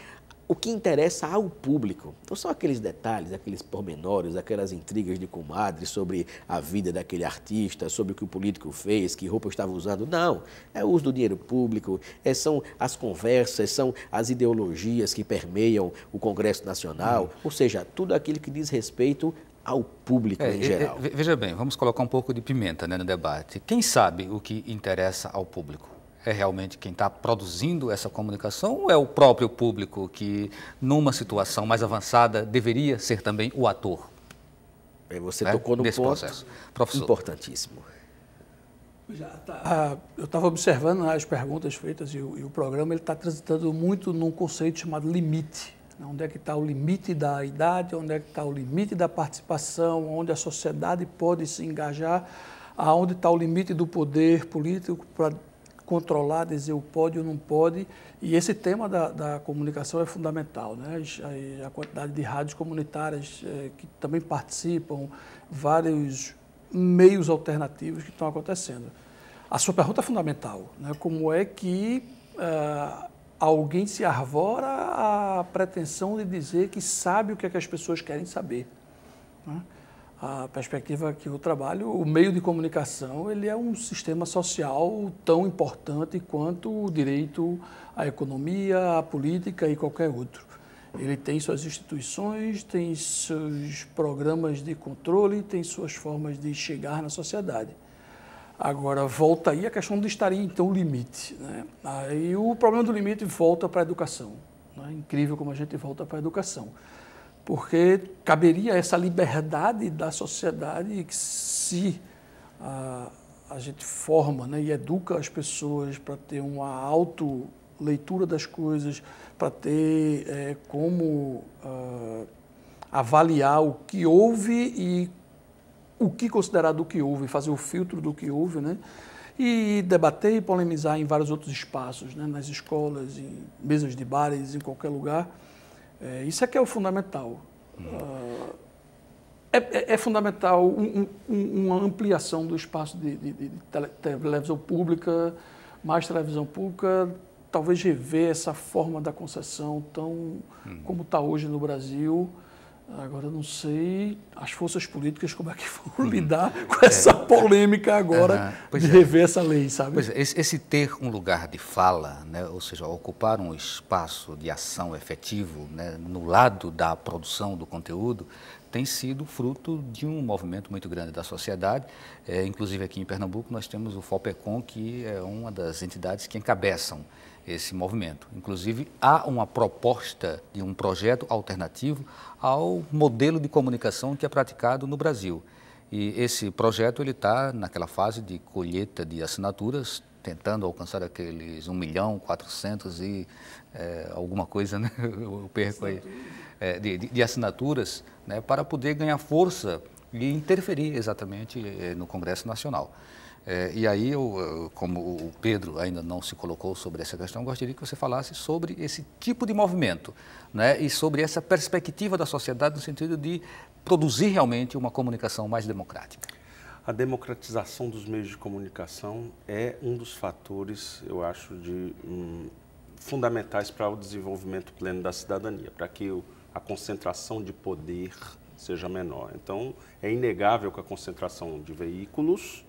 o que interessa ao público. Então são aqueles detalhes, aqueles pormenores, aquelas intrigas de comadre sobre a vida daquele artista, sobre o que o político fez, que roupa estava usando. Não, é o uso do dinheiro público, é, são as conversas, são as ideologias que permeiam o Congresso Nacional, hum. ou seja, tudo aquilo que diz respeito ao público é, em geral. veja bem, vamos colocar um pouco de pimenta né, no debate. Quem sabe o que interessa ao público? é realmente quem está produzindo essa comunicação ou é o próprio público que, numa situação mais avançada, deveria ser também o ator? É, você né? tocou no Desse ponto processo. Professor. importantíssimo. Tá. Ah, eu estava observando né, as perguntas feitas e o, e o programa está transitando muito num conceito chamado limite. Né? Onde é que está o limite da idade, onde é que está o limite da participação, onde a sociedade pode se engajar aonde está o limite do poder político controlar, dizer o pode ou não pode. E esse tema da, da comunicação é fundamental, né? A quantidade de rádios comunitárias eh, que também participam, vários meios alternativos que estão acontecendo. A sua pergunta é fundamental, né? Como é que ah, alguém se arvora a pretensão de dizer que sabe o que, é que as pessoas querem saber? Né? a perspectiva é que o trabalho, o meio de comunicação, ele é um sistema social tão importante quanto o direito à economia, à política e qualquer outro. Ele tem suas instituições, tem seus programas de controle, tem suas formas de chegar na sociedade. Agora, volta aí a questão de estaria então o limite. Né? Aí o problema do limite volta para a educação. Né? Incrível como a gente volta para a educação porque caberia essa liberdade da sociedade que se a, a gente forma né, e educa as pessoas para ter uma auto leitura das coisas, para ter é, como uh, avaliar o que houve e o que considerar do que houve, fazer o filtro do que houve, né? E debater e polemizar em vários outros espaços, né? nas escolas, em mesas de bares, em qualquer lugar. É, isso é que é o fundamental. Hum. É, é, fundamental um, um, uma ampliação do espaço de, de, de televisão pública, mais televisão pública, talvez rever essa forma da concessão tão hum. como está hoje no Brasil. Agora eu não sei as forças políticas como é que [LAUGHS] vão hum. lidar é. com essa é. polêmica agora uhum. de é. rever essa lei, sabe? Pois é. esse, esse, ter um lugar de fala, né, ou seja, ocupar um espaço de ação efetivo né, no lado da produção do conteúdo, tem sido fruto de um movimento muito grande da sociedade. É, inclusive aqui em Pernambuco nós temos o FOPECOM, que é uma das entidades que encabeçam esse movimento. Inclusive, há uma proposta de um projeto alternativo ao modelo de comunicação que é praticado no Brasil. E esse projeto ele está naquela fase de colheita de assinaturas, tentando alcançar aqueles 1 milhão, 400 e é, alguma coisa, né? [LAUGHS] eu perco aí, é, de, de, assinaturas, né? para poder ganhar força e interferir exatamente eh, no Congresso Nacional. É, e aí, eu, como o Pedro ainda não se colocou sobre essa questão, gostaria que você falasse sobre esse tipo de movimento né, e sobre essa perspectiva da sociedade no sentido de produzir realmente uma comunicação mais democrática. A democratização dos meios de comunicação é um dos fatores, eu acho, de um, fundamentais para o desenvolvimento pleno da cidadania, para que a concentração de poder seja menor. Então, é inegável que a concentração de veículos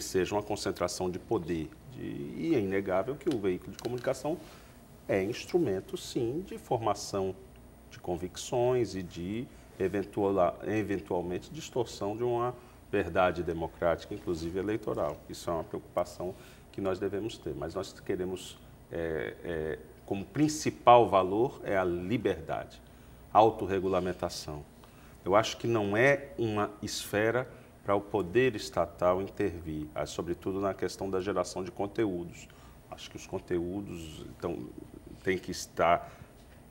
seja uma concentração de poder. De, e é inegável que o veículo de comunicação é instrumento, sim, de formação de convicções e de eventual, eventualmente distorção de uma verdade democrática, inclusive eleitoral. Isso é uma preocupação que nós devemos ter, mas nós queremos, é, é, como principal valor, é a liberdade, autorregulamentação. Eu acho que não é uma esfera para o poder estatal intervir, ah, sobretudo na questão da geração de conteúdos. Acho que os conteúdos então, têm que estar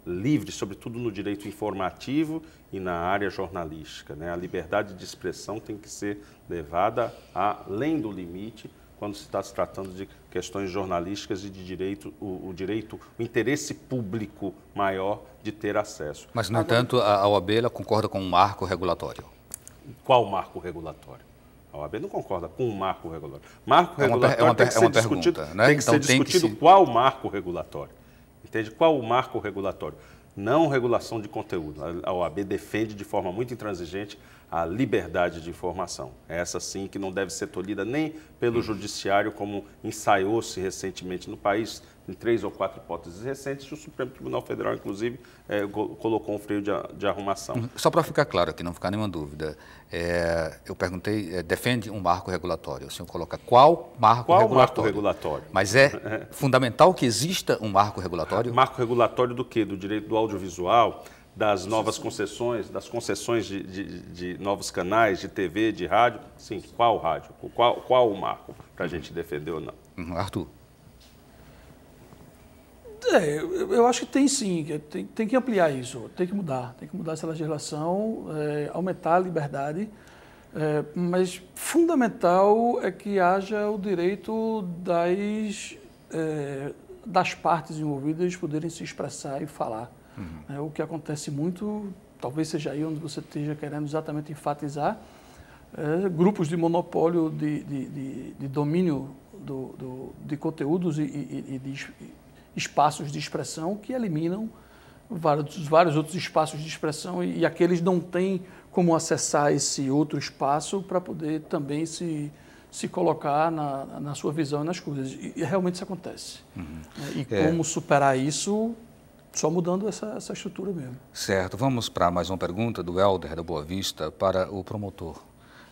livres, sobretudo no direito informativo e na área jornalística. Né? A liberdade de expressão tem que ser levada além do limite quando se está se tratando de questões jornalísticas e de direito, o, o, direito, o interesse público maior de ter acesso. Mas, no Agora, entanto, a OAB concorda com um marco regulatório. Qual o marco regulatório? A OAB não concorda com o marco regulatório. Marco é regulatório é uma, tem que é ser discutido, pergunta, né? tem que então ser discutido qual o marco regulatório. Entende? Qual o marco regulatório? Não regulação de conteúdo. A OAB defende de forma muito intransigente a liberdade de informação. É essa sim que não deve ser tolhida nem pelo judiciário, como ensaiou-se recentemente no país, em três ou quatro hipóteses recentes, o Supremo Tribunal Federal, inclusive, é, colocou um freio de, de arrumação. Uhum. Só para ficar claro aqui, não ficar nenhuma dúvida, é, eu perguntei, é, defende um marco regulatório. O senhor coloca qual marco qual regulatório? Qual marco regulatório? Mas é, [LAUGHS] é fundamental que exista um marco regulatório? Marco regulatório do quê? Do direito do audiovisual, das novas concessões, das concessões de, de, de, novos canais, de TV, de rádio. Sim, qual rádio? Qual, qual o marco para a uhum. gente defender ou não? Uhum. Arthur. É, eu, eu acho que tem sim, tem, tem que ampliar isso, tem que mudar, tem que mudar essa legislação, é, aumentar a liberdade, é, mas fundamental é que haja o direito das, é, das partes envolvidas poderem se expressar e falar. Uhum. É, o que acontece muito, talvez seja aí onde você esteja querendo exatamente enfatizar, é, grupos de monopólio de, de, de, de domínio do, do, de conteúdos e, e, e de espaços de expressão que eliminam vários, vários outros espaços de expressão e, e aqueles não têm como acessar esse outro espaço para poder também se, se colocar na, na sua visão e nas coisas. E, e realmente isso acontece. Uhum. Né? E é. como superar isso, só mudando essa, essa estrutura mesmo. Certo. Vamos para mais uma pergunta do Helder da Boa Vista para o promotor.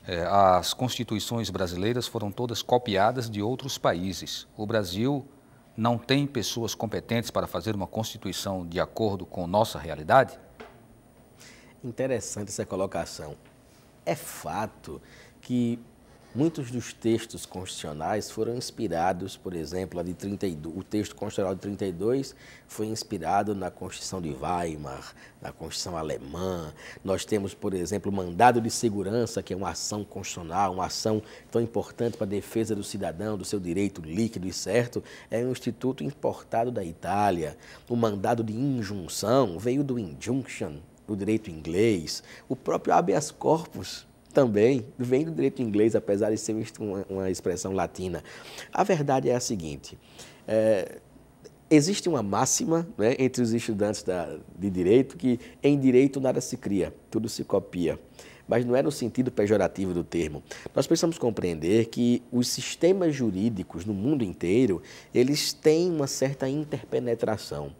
É, as constituições brasileiras foram todas copiadas de outros países. O Brasil não tem pessoas competentes para fazer uma Constituição de acordo com nossa realidade? Interessante essa colocação. É fato que Muitos dos textos constitucionais foram inspirados, por exemplo, a de 32, o texto constitucional de 32 foi inspirado na Constituição de Weimar, na Constituição alemã. Nós temos, por exemplo, o mandado de segurança, que é uma ação constitucional, uma ação tão importante para a defesa do cidadão, do seu direito líquido e certo, é um instituto importado da Itália. O mandado de injunção veio do injunction, do direito inglês. O próprio habeas corpus também vem do direito inglês, apesar de ser uma, expressão latina. A verdade é a seguinte: é, existe uma máxima né, entre os estudantes da, de direito que em direito nada se cria, tudo se copia. Mas não é no sentido pejorativo do termo. Nós precisamos compreender que os sistemas jurídicos no mundo inteiro, eles têm uma certa interpenetração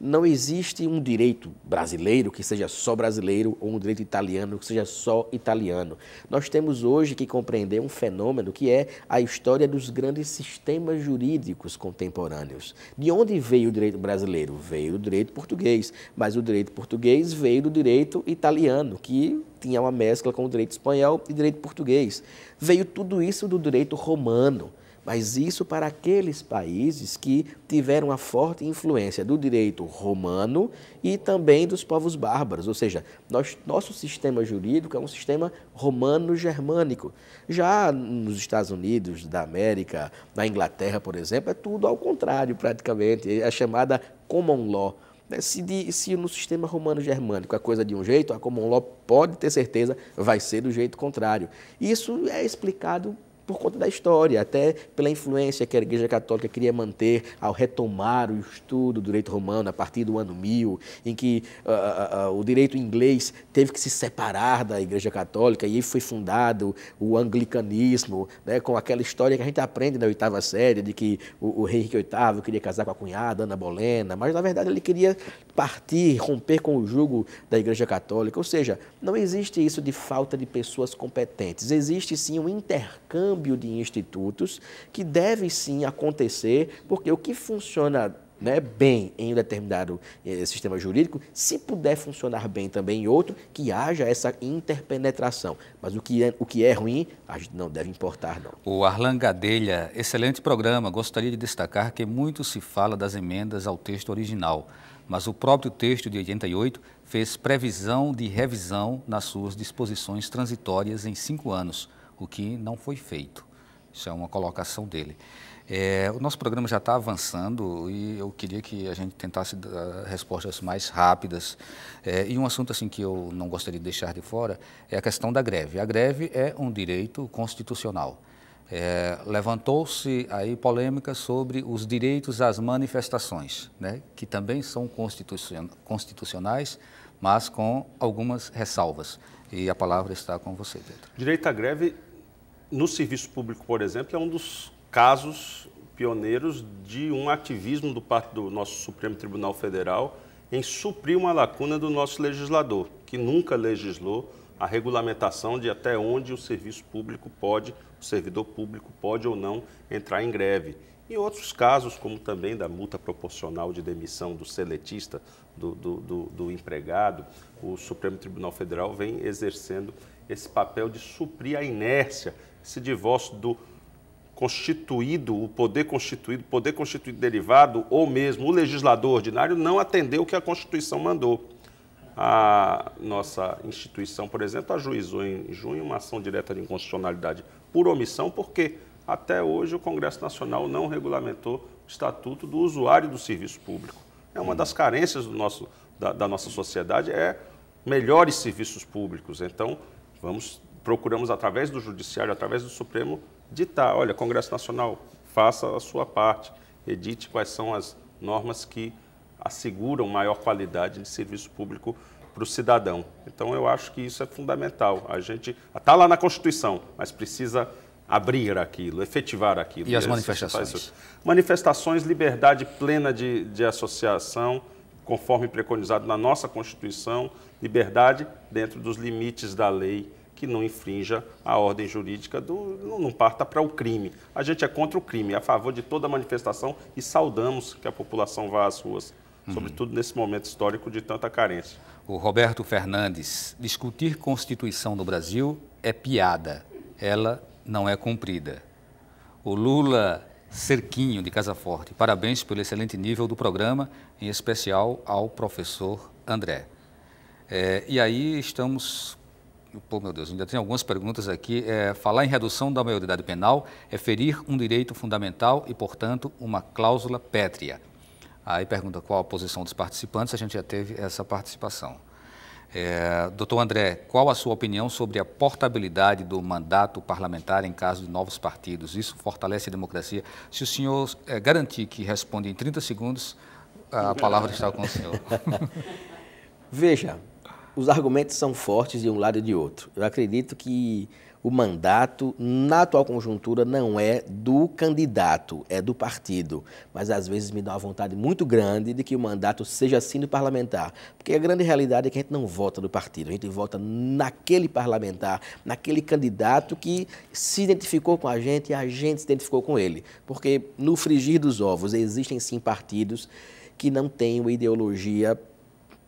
não existe um direito brasileiro que seja só brasileiro ou um direito italiano que seja só italiano. Nós temos hoje que compreender um fenômeno que é a história dos grandes sistemas jurídicos contemporâneos. De onde veio o direito brasileiro? Veio o direito português, mas o direito português veio do direito italiano, que tinha uma mescla com o direito espanhol e direito português. Veio tudo isso do direito romano. Mas isso para aqueles países que tiveram a forte influência do direito romano e também dos povos bárbaros, ou seja, nós, nosso sistema jurídico é um sistema romano-germânico. Já nos Estados Unidos da América, na Inglaterra, por exemplo, é tudo ao contrário, praticamente, é a chamada common law. Né, se, de, se, no sistema romano-germânico a coisa é de um jeito, a common law pode ter certeza vai ser do jeito contrário. Isso é explicado por conta da história, até pela influência que a Igreja Católica queria manter ao retomar o estudo do direito romano a partir do ano 1000, em que uh, uh, uh, o direito inglês teve que se separar da Igreja Católica e aí foi fundado o anglicanismo, né, com aquela história que a gente aprende na oitava série de que o, o rei Henrique VIII queria casar com a cunhada Ana Bolena, mas na verdade ele queria partir, romper com o jugo da Igreja Católica, ou seja, não existe isso de falta de pessoas competentes, existe sim um intercâmbio câmbio de institutos que deve sim acontecer, porque o que funciona né, bem em um determinado eh, sistema jurídico, se puder funcionar bem também em outro, que haja essa interpenetração. Mas o que é, o que é ruim, a gente não deve importar, não. O Arlan Gadelha, excelente programa. Gostaria de destacar que muito se fala das emendas ao texto original, mas o próprio texto de 88 fez previsão de revisão nas suas disposições transitórias em cinco anos o que não foi feito. Isso é uma colocação dele. É, o nosso programa já está avançando e eu queria que a gente tentasse dar respostas mais rápidas. É, e um assunto assim que eu não gostaria de deixar de fora é a questão da greve. A greve é um direito constitucional. É, levantou-se aí polêmica sobre os direitos às manifestações, né, que também são constitucionais, mas com algumas ressalvas. E a palavra está com você, Pedro. Direito à greve no serviço público, por exemplo, é um dos casos pioneiros de um ativismo do parte do nosso Supremo Tribunal Federal em suprir uma lacuna do nosso legislador, que nunca legislou a regulamentação de até onde o serviço público pode, o servidor público pode ou não entrar em greve. E outros casos, como também da multa proporcional de demissão do seletista, do, do, do, do empregado, o Supremo Tribunal Federal vem exercendo esse papel de suprir a inércia esse divórcio do constituído, o poder constituído, poder constituído derivado, ou mesmo o legislador ordinário, não atendeu o que a Constituição mandou. A nossa instituição, por exemplo, ajuizou em junho uma ação direta de inconstitucionalidade por omissão, porque até hoje o Congresso Nacional não regulamentou o Estatuto do Usuário do Serviço Público. É uma das carências do nosso, da, da nossa sociedade, é melhores serviços públicos. Então, vamos procuramos, através do Judiciário, através do Supremo, ditar: olha, Congresso Nacional, faça a sua parte, edite quais são as normas que asseguram maior qualidade de serviço público para o cidadão. Então, eu acho que isso é fundamental. A gente está lá na Constituição, mas precisa abrir aquilo, efetivar aquilo. E, e as manifestações? Manifestações, liberdade plena de, de associação, conforme preconizado na nossa Constituição, liberdade dentro dos limites da lei que não infrinja a ordem jurídica, do, não parta para o crime. A gente é contra o crime, é a favor de toda manifestação e saudamos que a população vá às ruas, uhum. sobretudo nesse momento histórico de tanta carência. O Roberto Fernandes, discutir Constituição no Brasil é piada, ela não é cumprida. O Lula Cerquinho de Casa Forte, parabéns pelo excelente nível do programa, em especial ao professor André. É, e aí estamos Pô, meu Deus, ainda tem algumas perguntas aqui. É, falar em redução da maioridade penal é ferir um direito fundamental e, portanto, uma cláusula pétrea. Aí pergunta qual a posição dos participantes, a gente já teve essa participação. É, doutor André, qual a sua opinião sobre a portabilidade do mandato parlamentar em caso de novos partidos? Isso fortalece a democracia. Se o senhor é, garantir que responde em 30 segundos, a palavra está com o senhor. [LAUGHS] Veja, os argumentos são fortes de um lado e de outro. Eu acredito que o mandato, na atual conjuntura, não é do candidato, é do partido. Mas às vezes me dá uma vontade muito grande de que o mandato seja assim do parlamentar. Porque a grande realidade é que a gente não vota do partido, a gente vota naquele parlamentar, naquele candidato que se identificou com a gente e a gente se identificou com ele. Porque no frigir dos ovos existem sim partidos que não têm uma ideologia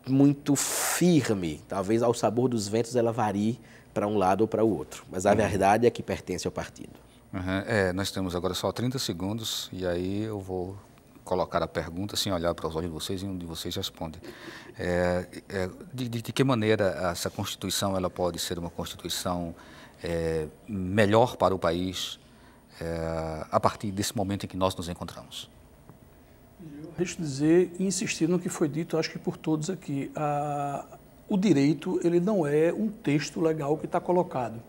muito firme. Talvez ao sabor dos ventos ela varie para um lado ou para o outro. Mas a uhum. verdade é que pertence ao partido. Uhum. É, nós temos agora só 30 segundos e aí eu vou colocar a pergunta sem assim, olhar para os olhos de vocês e um de vocês responde. É, é, de, de, de, que maneira essa Constituição ela pode ser uma Constituição é, melhor para o país é, a partir desse momento em que nós nos encontramos? Deixa eu dizer e insistir no que foi dito, acho que por todos aqui. A, o direito ele não é um texto legal que está colocado.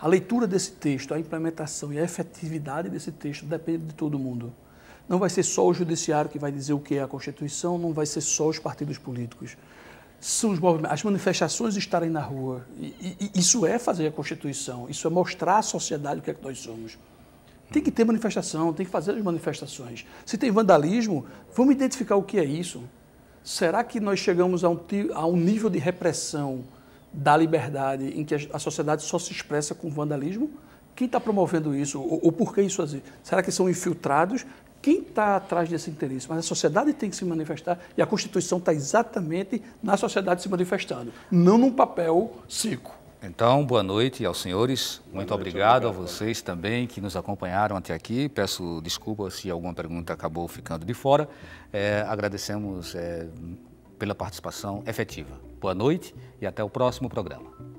A leitura desse texto, a implementação e a efetividade desse texto depende de todo mundo. Não vai ser só o judiciário que vai dizer o que é a Constituição, não vai ser só os partidos políticos. são as manifestações estarem na rua, e, e, isso é fazer a Constituição, isso é mostrar à sociedade o que é que nós somos. Tem que ter manifestação, tem que fazer as manifestações. Se tem vandalismo, vamos identificar o que é isso. Será que nós chegamos a um, a um nível de repressão da liberdade em que a sociedade só se expressa com vandalismo? Quem está promovendo isso? Ou, ou por que isso? Será que são infiltrados? Quem está atrás desse interesse? Mas a sociedade tem que se manifestar e a Constituição está exatamente na sociedade se manifestando, não num papel seco. Então, boa noite aos senhores. Boa Muito noite, obrigado, obrigado a vocês também que nos acompanharam até aqui. Peço desculpa se alguma pergunta acabou ficando de fora. É, agradecemos é, pela participação efetiva. Boa noite e até o próximo programa.